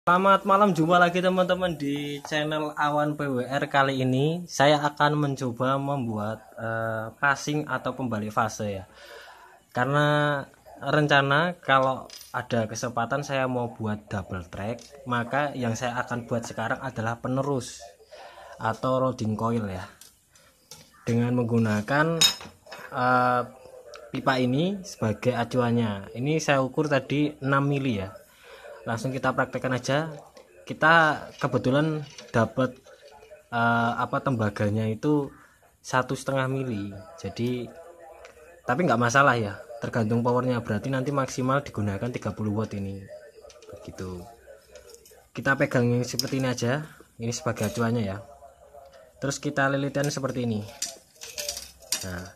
Selamat malam, jumpa lagi teman-teman di channel Awan PWR kali ini saya akan mencoba membuat uh, passing atau pembalik fase ya karena rencana kalau ada kesempatan saya mau buat double track maka yang saya akan buat sekarang adalah penerus atau loading coil ya dengan menggunakan uh, pipa ini sebagai acuannya ini saya ukur tadi 6 mili ya langsung kita praktekkan aja kita kebetulan dapat uh, apa tembaganya itu satu setengah mili jadi tapi nggak masalah ya tergantung powernya berarti nanti maksimal digunakan 30 watt ini begitu kita pegang yang seperti ini aja ini sebagai acuannya ya terus kita lilitkan seperti ini nah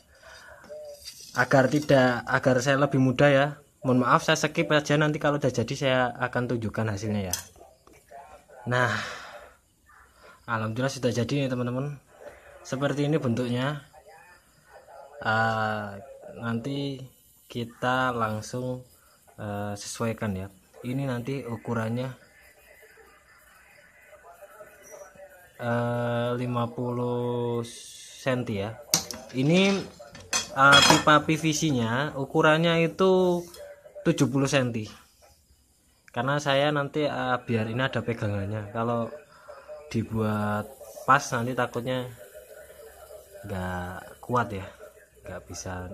agar tidak agar saya lebih mudah ya mohon maaf saya skip aja nanti kalau udah jadi saya akan tunjukkan hasilnya ya nah alhamdulillah sudah jadi ya teman-teman seperti ini bentuknya uh, nanti kita langsung uh, sesuaikan ya ini nanti ukurannya uh, 50 cm ya ini uh, pipa PVC nya ukurannya itu 70 cm karena saya nanti uh, eh, biar ini ada pegangannya kalau dibuat pas nanti takutnya nggak kuat ya nggak bisa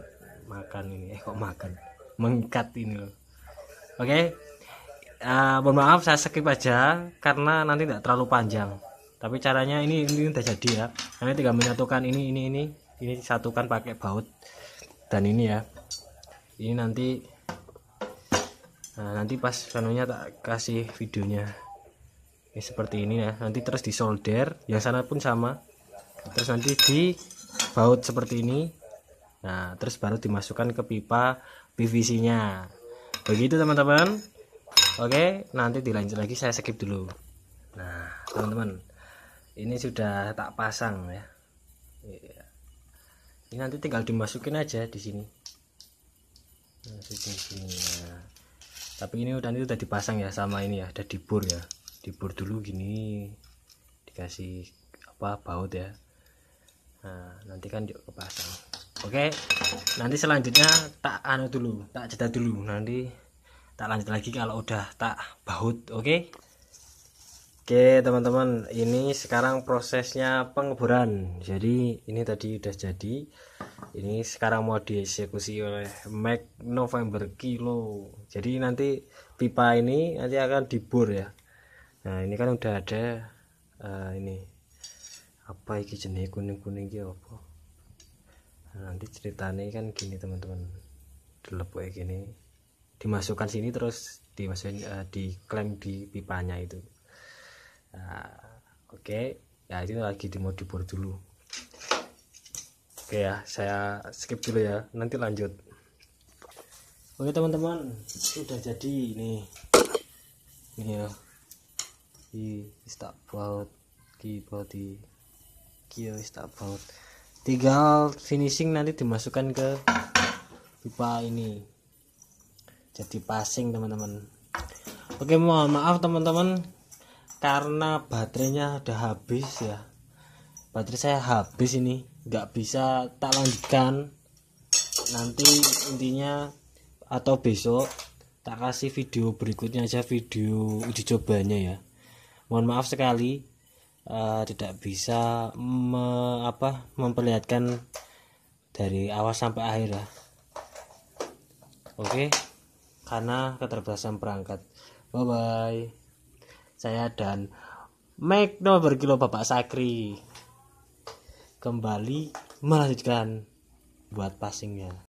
makan ini eh kok makan mengikat ini loh oke okay? uh, eh, mohon maaf saya skip aja karena nanti tidak terlalu panjang tapi caranya ini ini udah jadi ya Nanti tinggal menyatukan ini ini ini ini satukan pakai baut dan ini ya ini nanti nah nanti pas kanunya tak kasih videonya ini ya, seperti ini ya nanti terus disolder yang sana pun sama terus nanti di baut seperti ini nah terus baru dimasukkan ke pipa PVC nya begitu teman-teman Oke, nanti dilanjut lagi saya skip dulu. Nah, teman-teman, ini sudah tak pasang ya. Iya. Ini nanti tinggal dimasukin aja di sini. Masukin nah, sini ya tapi ini udah itu udah dipasang ya sama ini ya udah dibur ya dibur dulu gini dikasih apa baut ya nah, nanti kan yuk kepasang oke nanti selanjutnya tak anu dulu tak jeda dulu nanti tak lanjut lagi kalau udah tak baut oke Oke teman-teman ini sekarang prosesnya pengeburan jadi ini tadi udah jadi ini sekarang mau dieksekusi oleh Mac November Kilo jadi nanti pipa ini nanti akan dibor ya nah ini kan udah ada uh, ini apa iki jenis kuning-kuning iki apa nah, nanti ceritanya kan gini teman-teman dilepuk gini dimasukkan sini terus dimasukin uh, diklaim di pipanya itu nah, oke okay. ya ini lagi di mode board dulu oke okay, ya saya skip dulu ya nanti lanjut oke okay, teman-teman sudah jadi ini ini ya di buat keyboard di ya, kio about tinggal finishing nanti dimasukkan ke pipa ini jadi passing teman-teman oke mohon maaf teman-teman karena baterainya udah habis ya baterai saya habis ini nggak bisa tak lanjutkan nanti intinya atau besok tak kasih video berikutnya aja video uji cobanya ya mohon maaf sekali uh, tidak bisa me, apa memperlihatkan dari awal sampai akhir ya oke okay? karena keterbatasan perangkat bye bye saya dan Magno berkilo Bapak Sakri kembali melanjutkan buat passingnya